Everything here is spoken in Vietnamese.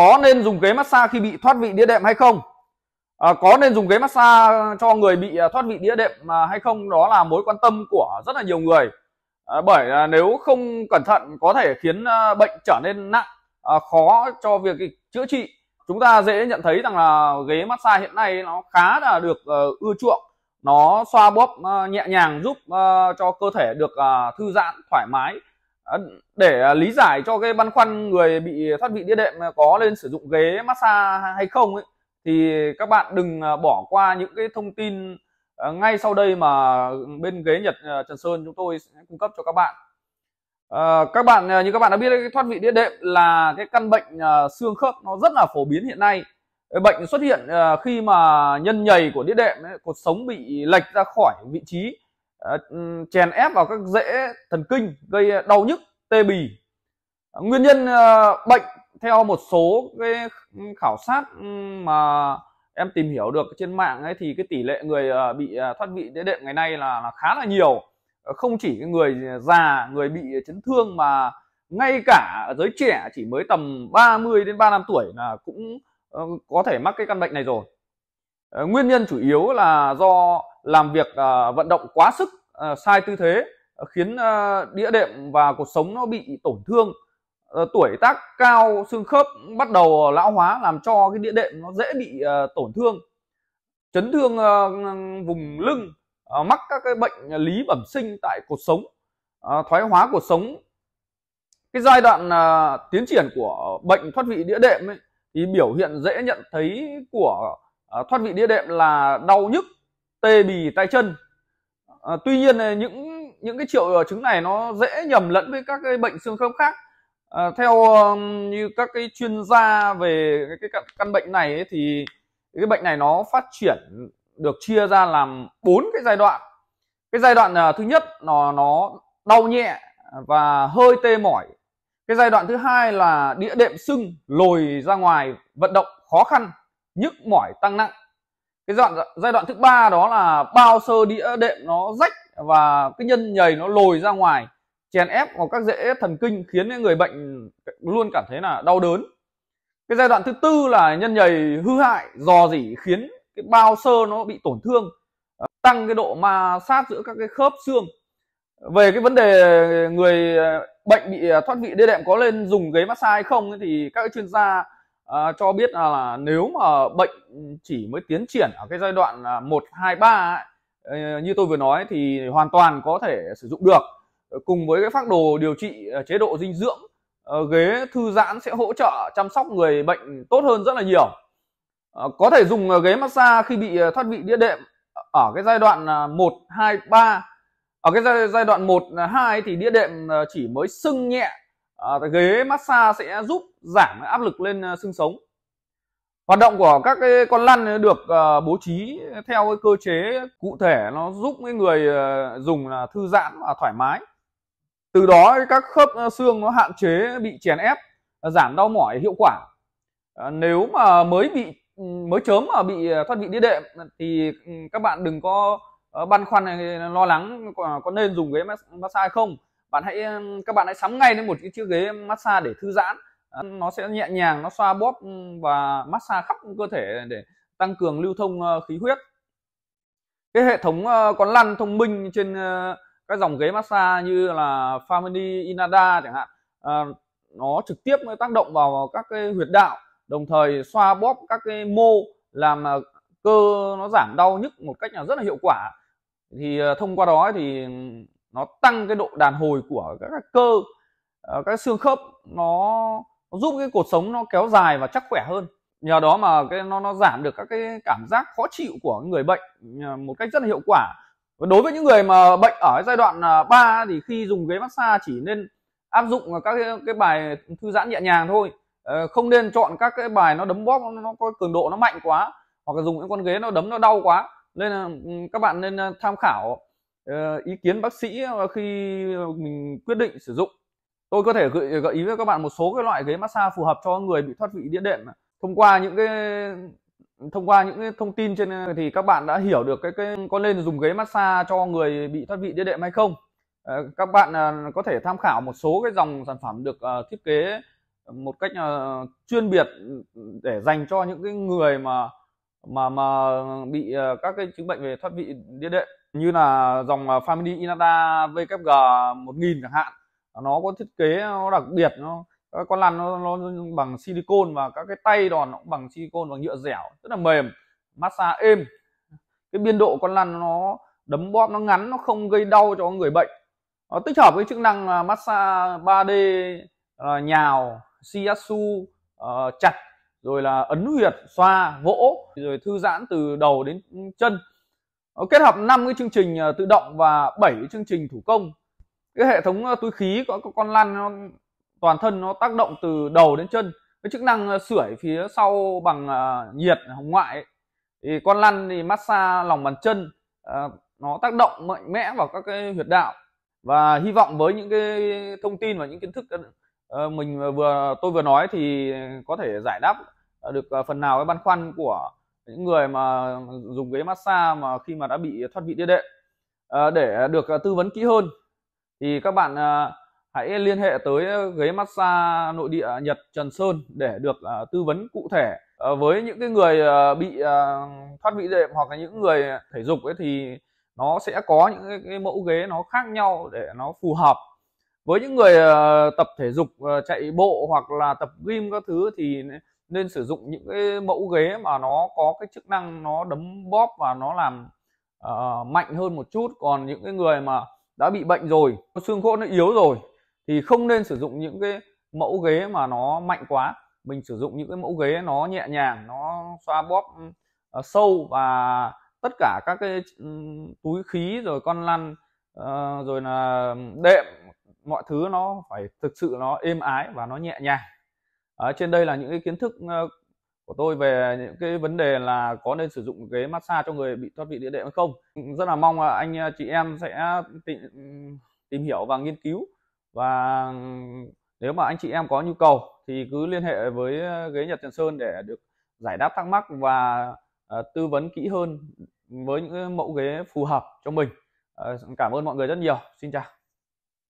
có nên dùng ghế massage khi bị thoát vị đĩa đệm hay không à, có nên dùng ghế massage cho người bị à, thoát vị đĩa đệm à, hay không đó là mối quan tâm của rất là nhiều người à, bởi à, nếu không cẩn thận có thể khiến à, bệnh trở nên nặng à, khó cho việc chữa trị chúng ta dễ nhận thấy rằng là ghế massage hiện nay nó khá là được uh, ưa chuộng nó xoa bóp uh, nhẹ nhàng giúp uh, cho cơ thể được uh, thư giãn thoải mái À, để à, lý giải cho cái băn khoăn người bị thoát vị đĩa đệm có nên sử dụng ghế massage hay không ấy, thì các bạn đừng à, bỏ qua những cái thông tin ngay sau đây mà bên ghế Nhật Trần Sơn chúng tôi sẽ cung cấp cho các bạn. các bạn như các bạn đã biết cái thoát vị đĩa đệm là cái căn bệnh xương khớp nó rất là phổ biến hiện nay. Bệnh xuất hiện khi mà nhân nhầy của đĩa đệm ấy, cột sống bị lệch ra khỏi vị trí ừ, chèn ép vào các rễ thần kinh gây đau nhức tê bì nguyên nhân ờ, bệnh theo một số cái khảo sát ừ, mà em tìm hiểu được trên mạng ấy thì cái tỷ lệ người ờ, bị ờ, thoát vị đĩa đệm ngày nay là, là khá là nhiều không chỉ cái người già người bị chấn thương mà ngay cả giới trẻ chỉ mới tầm 30 đến 35 tuổi là cũng có thể mắc cái căn bệnh này rồi nguyên nhân chủ yếu là do làm việc vận động quá sức sai tư thế Ờ, khiến ờ, đĩa đệm và cuộc sống nó bị tổn thương ờ, tuổi tác cao xương khớp bắt đầu lão hóa làm cho cái đĩa đệm nó dễ bị tổn thương chấn thương vùng lưng mắc các cái bệnh lý bẩm sinh tại cuộc sống thoái hóa cuộc sống cái giai đoạn tiến triển của bệnh thoát vị đĩa đệm ấy, thì biểu hiện dễ nhận thấy của thoát vị đĩa đệm là đau nhức tê bì tay chân tuy nhiên những những cái triệu chứng này nó dễ nhầm lẫn với các cái bệnh xương khớp khác à, theo um, như các cái chuyên gia về cái, cái căn bệnh này ấy, thì cái bệnh này nó phát triển được chia ra làm bốn cái giai đoạn cái giai đoạn uh, thứ nhất nó nó đau nhẹ và hơi tê mỏi cái giai đoạn thứ hai là đĩa đệm sưng lồi ra ngoài vận động khó khăn nhức mỏi tăng nặng cái giai đoạn giai đoạn thứ ba đó là bao sơ đĩa đệm nó rách và cái nhân nhầy nó lồi ra ngoài chèn ép vào các rễ thần kinh khiến người bệnh luôn cảm thấy là đau đớn cái giai đoạn thứ tư là nhân nhầy hư hại dò dỉ khiến cái bao sơ nó bị tổn thương ờ, tăng cái độ ma sát giữa các cái khớp xương về cái vấn đề người ờ, bệnh bị ờ, thoát vị đê đệm có nên dùng ghế massage hay không thì các chuyên gia uh, cho biết là, là nếu mà bệnh chỉ mới tiến triển ở cái giai đoạn 1, 2, 3 ấy, Ờ, như tôi vừa nói thì hoàn toàn có thể sử dụng được ờ, cùng với cái phác đồ điều trị ờ, chế độ dinh dưỡng ghế thư giãn sẽ hỗ trợ chăm sóc người bệnh tốt hơn rất là nhiều có thể dùng ghế massage khi bị thoát vị đĩa đệm ở cái giai đoạn 1 2 3 ở cái giai đoạn 1 2 thì đĩa đệm chỉ mới sưng nhẹ ghế massage sẽ giúp giảm áp lực lên xương sống hoạt động của các cái con lăn được ờ, bố trí theo cái cơ chế cụ thể nó giúp cái người ờ, dùng là thư giãn và thoải mái từ đó các khớp ờ, xương nó hạn chế bị chèn ép giảm đau mỏi hiệu quả nếu mà mới bị ừ, mới chớm mà bị thoát vị đĩa đệm thì ừ, các bạn đừng có băn khoăn lo lắng có nên dùng ghế massage không bạn hãy các bạn hãy sắm ngay đến một cái chiếc ghế massage để thư giãn Ờ, nó sẽ nhẹ nhàng nó xoa bóp ừ, và massage khắp cơ thể để tăng cường lưu thông ờ, khí huyết cái hệ thống ờ, con lăn thông minh trên các dòng ghế massage như là Family Inada chẳng hạn nó trực tiếp tác động vào các cái huyệt đạo đồng thời xoa bóp các cái mô làm cơ nó giảm đau nhức một cách là rất là hiệu quả thì thông qua đó thì nó tăng cái độ đàn hồi của các cơ các xương khớp nó nó giúp cái cuộc sống nó kéo dài và chắc khỏe hơn nhờ đó mà cái nó nó giảm được các cái cảm giác khó chịu của người bệnh một cách rất là hiệu quả và đối với những người mà bệnh ở giai đoạn 3 à, thì khi dùng ghế massage chỉ nên áp dụng các cái, cái bài thư giãn nhẹ nhàng thôi ờ, không nên chọn các cái bài nó đấm bóp nó có cường độ nó mạnh quá hoặc là dùng những con ghế nó đấm nó đau quá nên là ừ, các bạn nên à, tham khảo ờ, ý kiến bác sĩ khi mình quyết định sử dụng tôi có thể gợi, gợi ý với các bạn một số cái loại ghế massage phù hợp cho người bị thoát vị đĩa đệm thông qua những cái thông qua những cái thông tin trên thì các bạn đã hiểu được cái cái có nên dùng ghế massage cho người bị thoát vị đĩa đệm hay không ờ, các bạn à, có thể tham khảo một số cái dòng sản phẩm được ờ, thiết kế một cách ờ, chuyên biệt để dành cho những cái người mà mà mà bị các cái chứng bệnh về thoát vị đĩa đệm như là dòng Family Inada VKG 1000 chẳng hạn nó có thiết kế nó đặc biệt nó các con lăn nó, nó bằng silicon và các cái tay đòn nó cũng bằng silicon bằng nhựa dẻo rất là mềm massage êm cái biên độ con lăn nó đấm bóp nó ngắn nó không gây đau cho người bệnh nó tích hợp với chức năng massage 3D ờ, nhào shiatsu ờ, chặt rồi là ấn huyệt xoa vỗ rồi thư giãn từ đầu đến chân nó kết hợp 5 cái chương trình ờ, tự động và 7 cái chương trình thủ công cái hệ thống ờ, túi khí có con lăn nó toàn thân nó tác động từ đầu đến chân cái chức năng ờ, sưởi phía sau bằng ờ, nhiệt hồng ngoại thì con lăn thì massage lòng bàn chân nó tác động mạnh mẽ vào các cái huyệt đạo và hy vọng với những cái thông tin và những kiến thức mình vừa tôi vừa nói thì có thể giải đáp được phần nào cái băn khoăn của những người mà dùng ghế massage mà khi mà đã bị thoát vị đĩa đệm để được tư vấn kỹ hơn thì các bạn ờ, hãy liên hệ tới ờ, ghế massage nội địa Nhật Trần Sơn để được ờ, tư vấn cụ thể với những cái người bị thoát vị đệm hoặc là những người thể dục ấy thì nó sẽ có những cái, mẫu ghế nó khác nhau để nó phù hợp với những người tập thể dục chạy bộ hoặc là tập gym các thứ thì nên sử dụng những cái mẫu ghế mà nó có cái chức năng nó đấm bóp và nó làm uh, mạnh hơn một chút còn những cái người mà đã bị bệnh rồi xương khớp nó yếu rồi thì không nên sử dụng những cái mẫu ghế mà nó mạnh quá mình sử dụng những cái mẫu ghế nó nhẹ nhàng nó xoa bóp uh, sâu và tất cả các cái um, túi khí rồi con lăn uh, rồi là đệm mọi thứ nó phải thực sự nó êm ái và nó nhẹ nhàng ở trên đây là những cái kiến thức uh, của tôi về những cái vấn đề là có nên sử dụng ghế massage cho người bị thoát vị đĩa đệm hay không rất là mong anh à, chị em sẽ tìm, tìm hiểu và nghiên cứu và nếu mà anh chị em có nhu cầu thì cứ liên hệ với à, ghế Nhật Trần Sơn để được giải đáp thắc mắc và à, tư vấn kỹ hơn với những mẫu ghế phù hợp cho mình ờ, cảm ơn mọi người rất nhiều xin chào